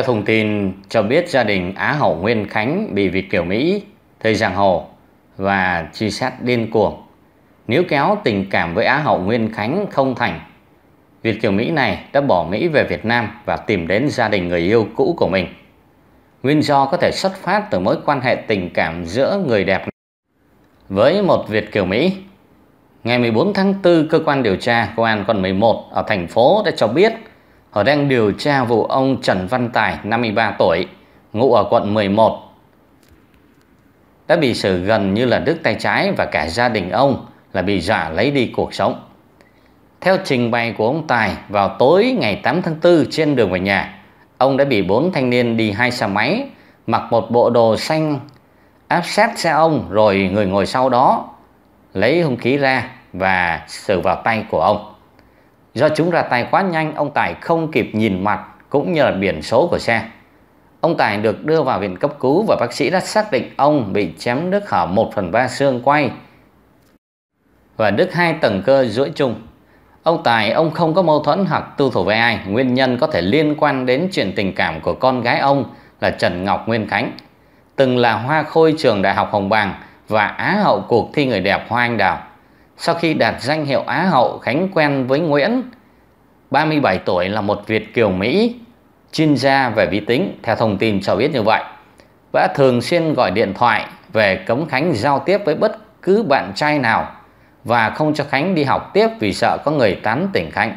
Theo thông tin cho biết gia đình Á Hậu Nguyên Khánh bị Việt Kiều Mỹ, thầy Giang Hồ và truy sát điên cuồng. Nếu kéo tình cảm với Á Hậu Nguyên Khánh không thành, Việt Kiều Mỹ này đã bỏ Mỹ về Việt Nam và tìm đến gia đình người yêu cũ của mình. Nguyên do có thể xuất phát từ mối quan hệ tình cảm giữa người đẹp với một Việt Kiều Mỹ. Ngày 14 tháng 4, cơ quan điều tra Công an quận 11 ở thành phố đã cho biết Họ đang điều tra vụ ông Trần Văn Tài, 53 tuổi, ngụ ở quận 11, đã bị xử gần như là đứt tay trái và cả gia đình ông là bị giả lấy đi cuộc sống. Theo trình bày của ông Tài, vào tối ngày 8 tháng 4 trên đường về nhà, ông đã bị bốn thanh niên đi hai xe máy, mặc một bộ đồ xanh áp sát xe ông rồi người ngồi sau đó lấy hung khí ra và xử vào tay của ông. Do chúng ra tay quá nhanh, ông Tài không kịp nhìn mặt cũng như là biển số của xe. Ông Tài được đưa vào viện cấp cứu và bác sĩ đã xác định ông bị chém đứt hở 1 phần 3 xương quay và đứt hai tầng cơ duỗi chung. Ông Tài ông không có mâu thuẫn hoặc tư thủ với ai, nguyên nhân có thể liên quan đến chuyện tình cảm của con gái ông là Trần Ngọc Nguyên Khánh, từng là hoa khôi trường Đại học Hồng Bàng và á hậu cuộc thi người đẹp Hoa Anh Đào. Sau khi đạt danh hiệu Á hậu, Khánh quen với Nguyễn, 37 tuổi là một Việt kiều Mỹ, chuyên gia về vi tính, theo thông tin cho biết như vậy. Và thường xuyên gọi điện thoại về cấm Khánh giao tiếp với bất cứ bạn trai nào và không cho Khánh đi học tiếp vì sợ có người tán tỉnh Khánh.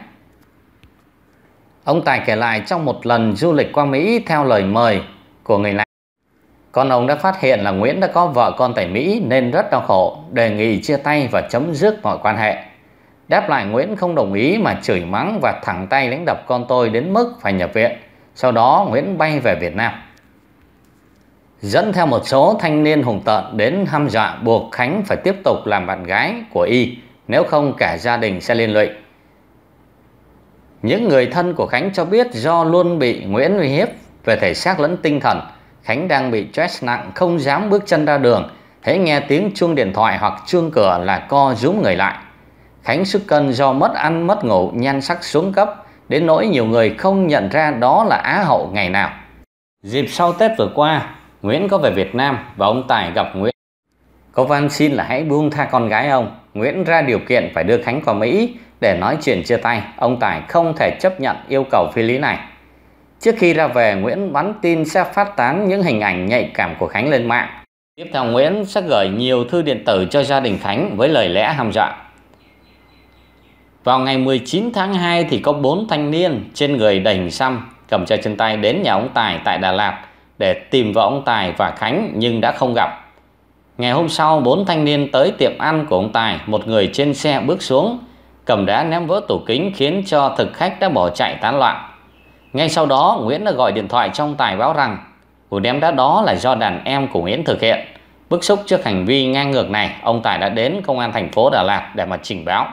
Ông Tài kể lại trong một lần du lịch qua Mỹ theo lời mời của người này. Con ông đã phát hiện là Nguyễn đã có vợ con tại Mỹ nên rất đau khổ, đề nghị chia tay và chấm dứt mọi quan hệ. Đáp lại Nguyễn không đồng ý mà chửi mắng và thẳng tay đánh đập con tôi đến mức phải nhập viện. Sau đó Nguyễn bay về Việt Nam. Dẫn theo một số thanh niên hùng tợn đến hăm dọa buộc Khánh phải tiếp tục làm bạn gái của Y, nếu không cả gia đình sẽ liên lụy. Những người thân của Khánh cho biết do luôn bị Nguyễn uy hiếp về thể xác lẫn tinh thần, Khánh đang bị stress nặng không dám bước chân ra đường, hễ nghe tiếng chuông điện thoại hoặc chuông cửa là co rúm người lại. Khánh sức cân do mất ăn mất ngủ, nhan sắc xuống cấp, đến nỗi nhiều người không nhận ra đó là Á hậu ngày nào. Dịp sau Tết vừa qua, Nguyễn có về Việt Nam và ông Tài gặp Nguyễn. Có Văn xin là hãy buông tha con gái ông. Nguyễn ra điều kiện phải đưa Khánh qua Mỹ để nói chuyện chia tay. Ông Tài không thể chấp nhận yêu cầu phi lý này. Trước khi ra về, Nguyễn bắn tin sẽ phát tán những hình ảnh nhạy cảm của Khánh lên mạng. Tiếp theo Nguyễn sẽ gửi nhiều thư điện tử cho gia đình Khánh với lời lẽ hăm dọa. Vào ngày 19 tháng 2 thì có 4 thanh niên trên người đầy hình xăm cầm chai chân tay đến nhà ông Tài tại Đà Lạt để tìm vợ ông Tài và Khánh nhưng đã không gặp. Ngày hôm sau, bốn thanh niên tới tiệm ăn của ông Tài, một người trên xe bước xuống, cầm đá ném vỡ tủ kính khiến cho thực khách đã bỏ chạy tán loạn. Ngay sau đó Nguyễn đã gọi điện thoại trong tài báo rằng vụ ném đá đó là do đàn em của Nguyễn thực hiện. Bức xúc trước hành vi ngang ngược này, ông Tài đã đến công an thành phố Đà Lạt để mà trình báo.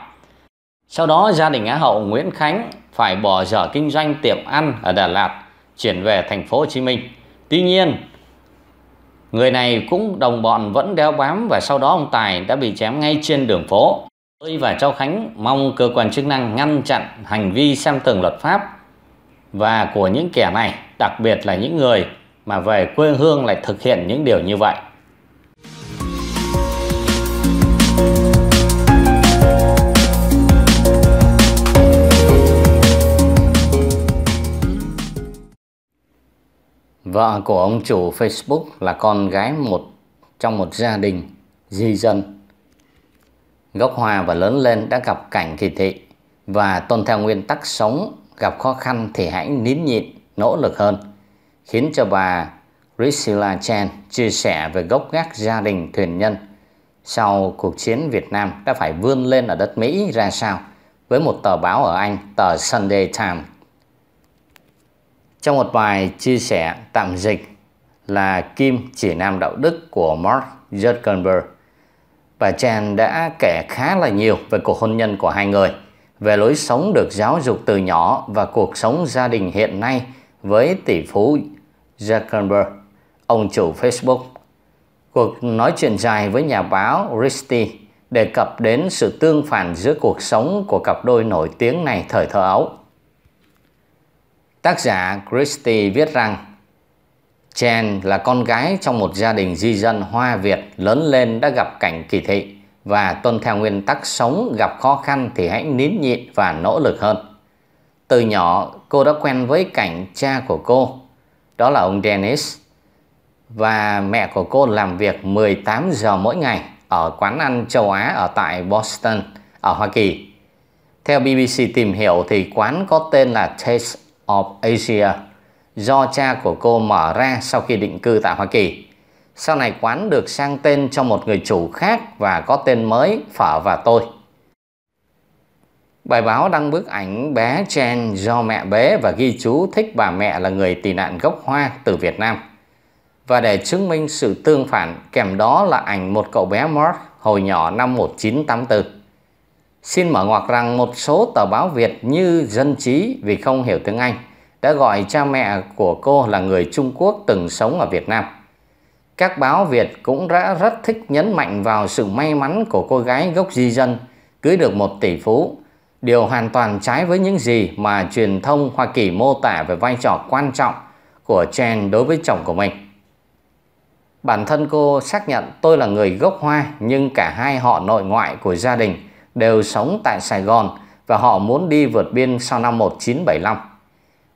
Sau đó gia đình Á hậu Nguyễn Khánh phải bỏ dở kinh doanh tiệm ăn ở Đà Lạt, chuyển về thành phố Hồ Chí Minh. Tuy nhiên, người này cũng đồng bọn vẫn đeo bám và sau đó ông Tài đã bị chém ngay trên đường phố. Tôi và Châu Khánh mong cơ quan chức năng ngăn chặn hành vi xem thường luật pháp và của những kẻ này, đặc biệt là những người mà về quê hương lại thực hiện những điều như vậy. Vợ của ông chủ Facebook là con gái một trong một gia đình di dân. Gốc Hoa và lớn lên đã gặp cảnh kỳ thị và tôn theo nguyên tắc sống gặp khó khăn thì hãy nín nhịn, nỗ lực hơn. Khiến cho bà Priscilla Chan chia sẻ về gốc gác gia đình thuyền nhân sau cuộc chiến Việt Nam đã phải vươn lên ở đất Mỹ ra sao với một tờ báo ở Anh, tờ Sunday Times. Trong một bài chia sẻ tạm dịch là Kim chỉ nam đạo đức của Mark Zuckerberg, bà Chan đã kể khá là nhiều về cuộc hôn nhân của hai người – về lối sống được giáo dục từ nhỏ và cuộc sống gia đình hiện nay với tỷ phú Zuckerberg, ông chủ Facebook. Cuộc nói chuyện dài với nhà báo Christie đề cập đến sự tương phản giữa cuộc sống của cặp đôi nổi tiếng này thời thơ ấu. Tác giả Christie viết rằng Jen là con gái trong một gia đình di dân Hoa Việt lớn lên đã gặp cảnh kỳ thị và tuân theo nguyên tắc sống gặp khó khăn thì hãy nín nhịn và nỗ lực hơn. Từ nhỏ, cô đã quen với cảnh cha của cô, đó là ông Dennis, và mẹ của cô làm việc 18 giờ mỗi ngày ở quán ăn châu Á ở tại Boston, ở Hoa Kỳ. Theo BBC tìm hiểu thì quán có tên là Taste of Asia do cha của cô mở ra sau khi định cư tại Hoa Kỳ. Sau này quán được sang tên cho một người chủ khác và có tên mới Phở và tôi. Bài báo đăng bức ảnh bé Chen do mẹ bé và ghi chú thích bà mẹ là người tị nạn gốc Hoa từ Việt Nam. Và để chứng minh sự tương phản, kèm đó là ảnh một cậu bé Mark hồi nhỏ năm 1984. Xin mở ngoặc rằng một số tờ báo Việt như Dân Trí vì không hiểu tiếng Anh đã gọi cha mẹ của cô là người Trung Quốc từng sống ở Việt Nam các báo Việt cũng đã rất thích nhấn mạnh vào sự may mắn của cô gái gốc di dân cưới được một tỷ phú. Điều hoàn toàn trái với những gì mà truyền thông Hoa Kỳ mô tả về vai trò quan trọng của Chen đối với chồng của mình. Bản thân cô xác nhận tôi là người gốc Hoa nhưng cả hai họ nội ngoại của gia đình đều sống tại Sài Gòn và họ muốn đi vượt biên sau năm 1975.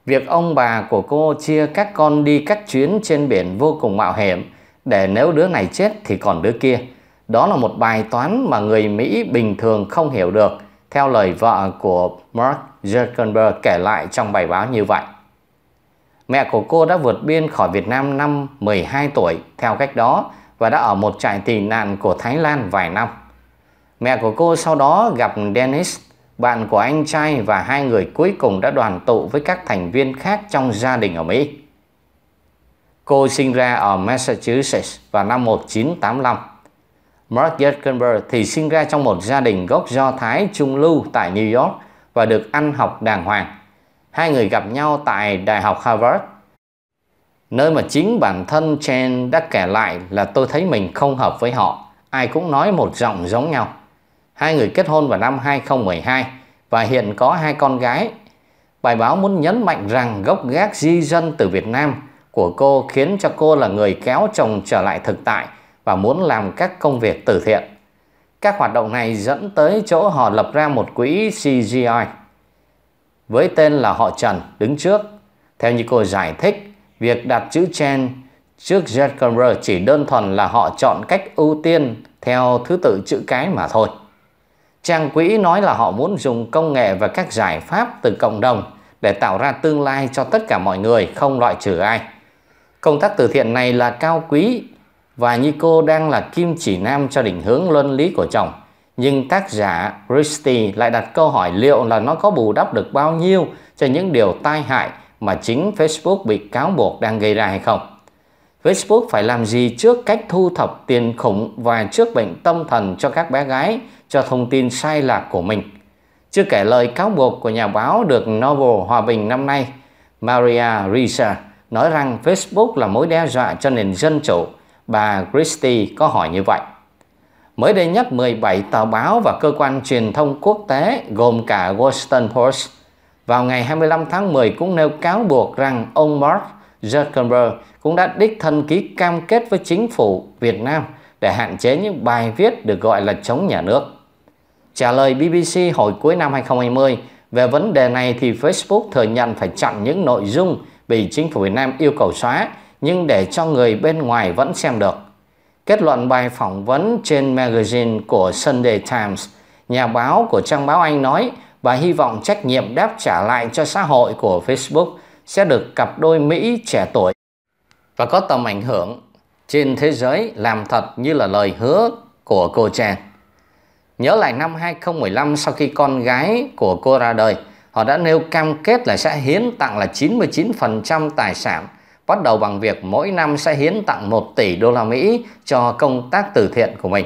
Việc ông bà của cô chia các con đi các chuyến trên biển vô cùng mạo hiểm để nếu đứa này chết thì còn đứa kia. Đó là một bài toán mà người Mỹ bình thường không hiểu được, theo lời vợ của Mark Zuckerberg kể lại trong bài báo như vậy. Mẹ của cô đã vượt biên khỏi Việt Nam năm 12 tuổi theo cách đó và đã ở một trại tị nạn của Thái Lan vài năm. Mẹ của cô sau đó gặp Dennis, bạn của anh trai và hai người cuối cùng đã đoàn tụ với các thành viên khác trong gia đình ở Mỹ. Cô sinh ra ở Massachusetts vào năm 1985. Mark Zuckerberg thì sinh ra trong một gia đình gốc Do Thái trung lưu tại New York và được ăn học đàng hoàng. Hai người gặp nhau tại Đại học Harvard, nơi mà chính bản thân Chen đã kể lại là tôi thấy mình không hợp với họ, ai cũng nói một giọng giống nhau. Hai người kết hôn vào năm 2012 và hiện có hai con gái. Bài báo muốn nhấn mạnh rằng gốc gác di dân từ Việt Nam của cô khiến cho cô là người kéo chồng trở lại thực tại và muốn làm các công việc từ thiện. Các hoạt động này dẫn tới chỗ họ lập ra một quỹ CGI với tên là họ Trần đứng trước. Theo như cô giải thích, việc đặt chữ Chen trước Jacomer chỉ đơn thuần là họ chọn cách ưu tiên theo thứ tự chữ cái mà thôi. Trang quỹ nói là họ muốn dùng công nghệ và các giải pháp từ cộng đồng để tạo ra tương lai cho tất cả mọi người không loại trừ ai. Công tác từ thiện này là cao quý và như cô đang là kim chỉ nam cho định hướng luân lý của chồng. Nhưng tác giả Christie lại đặt câu hỏi liệu là nó có bù đắp được bao nhiêu cho những điều tai hại mà chính Facebook bị cáo buộc đang gây ra hay không. Facebook phải làm gì trước cách thu thập tiền khủng và trước bệnh tâm thần cho các bé gái cho thông tin sai lạc của mình. Chưa kể lời cáo buộc của nhà báo được Nobel Hòa Bình năm nay, Maria Risa, nói rằng Facebook là mối đe dọa cho nền dân chủ. Bà Christie có hỏi như vậy. Mới đây nhất 17 tờ báo và cơ quan truyền thông quốc tế gồm cả Washington Post vào ngày 25 tháng 10 cũng nêu cáo buộc rằng ông Mark Zuckerberg cũng đã đích thân ký cam kết với chính phủ Việt Nam để hạn chế những bài viết được gọi là chống nhà nước. Trả lời BBC hồi cuối năm 2020 về vấn đề này thì Facebook thừa nhận phải chặn những nội dung bị chính phủ Việt Nam yêu cầu xóa nhưng để cho người bên ngoài vẫn xem được. Kết luận bài phỏng vấn trên magazine của Sunday Times, nhà báo của trang báo Anh nói bà hy vọng trách nhiệm đáp trả lại cho xã hội của Facebook sẽ được cặp đôi Mỹ trẻ tuổi và có tầm ảnh hưởng trên thế giới làm thật như là lời hứa của cô chàng Nhớ lại năm 2015 sau khi con gái của cô ra đời, Họ đã nêu cam kết là sẽ hiến tặng là 99% tài sản, bắt đầu bằng việc mỗi năm sẽ hiến tặng 1 tỷ đô la Mỹ cho công tác từ thiện của mình.